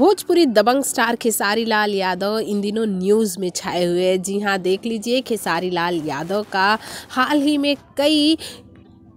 भोजपुरी दबंग स्टार खेसारी लाल यादव इन दिनों न्यूज़ में छाए हुए हैं जी हाँ देख लीजिए खेसारी लाल यादव का हाल ही में कई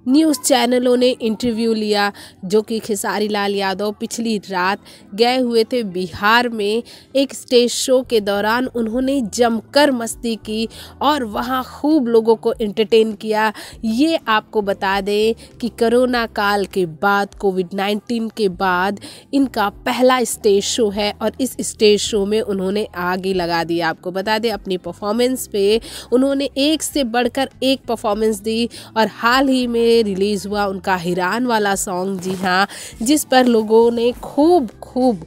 न्यूज़ चैनलों ने इंटरव्यू लिया जो कि खेसारी लाल यादव पिछली रात गए हुए थे बिहार में एक स्टेज शो के दौरान उन्होंने जमकर मस्ती की और वहाँ खूब लोगों को एंटरटेन किया ये आपको बता दें कि करोना काल के बाद कोविड 19 के बाद इनका पहला स्टेज शो है और इस स्टेज शो में उन्होंने आगे लगा दिया आपको बता दें अपनी परफॉर्मेंस पे उन्होंने एक से बढ़कर एक परफॉर्मेंस दी और हाल ही में रिलीज़ हुआ उनका हिरान वाला सॉन्ग जी हाँ जिस पर लोगों ने खूब खूब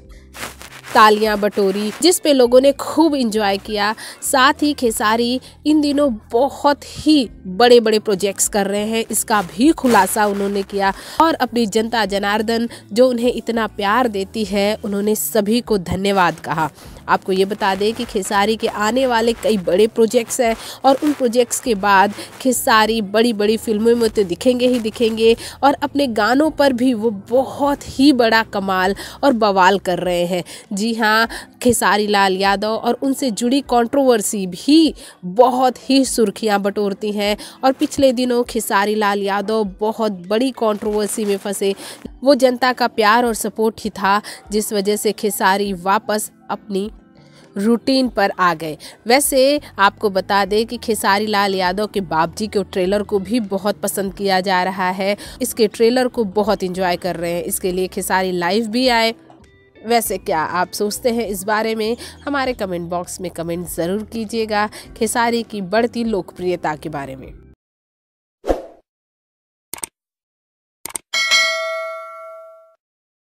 तालियां बटोरी जिस पे लोगों ने खूब इंजॉय किया साथ ही खेसारी इन दिनों बहुत ही बड़े बड़े प्रोजेक्ट्स कर रहे हैं इसका भी खुलासा उन्होंने किया और अपनी जनता जनार्दन जो उन्हें इतना प्यार देती है उन्होंने सभी को धन्यवाद कहा आपको ये बता दें कि खेसारी के आने वाले कई बड़े प्रोजेक्ट्स हैं और उन प्रोजेक्ट्स के बाद खेसारी बड़ी बड़ी फिल्मों में तो दिखेंगे ही दिखेंगे और अपने गानों पर भी वो बहुत ही बड़ा कमाल और बवाल कर रहे हैं जी हाँ खेसारी लाल यादव और उनसे जुड़ी कंट्रोवर्सी भी बहुत ही सुर्खियां बटोरती हैं और पिछले दिनों खेसारी लाल यादव बहुत बड़ी कंट्रोवर्सी में फंसे वो जनता का प्यार और सपोर्ट ही था जिस वजह से खेसारी वापस अपनी रूटीन पर आ गए वैसे आपको बता दें कि खेसारी लाल यादव के बाबजी के ट्रेलर को भी बहुत पसंद किया जा रहा है इसके ट्रेलर को बहुत इंजॉय कर रहे हैं इसके लिए खेसारी लाइव भी आए वैसे क्या आप सोचते हैं इस बारे में हमारे कमेंट बॉक्स में कमेंट ज़रूर कीजिएगा खेसारी की बढ़ती लोकप्रियता के बारे में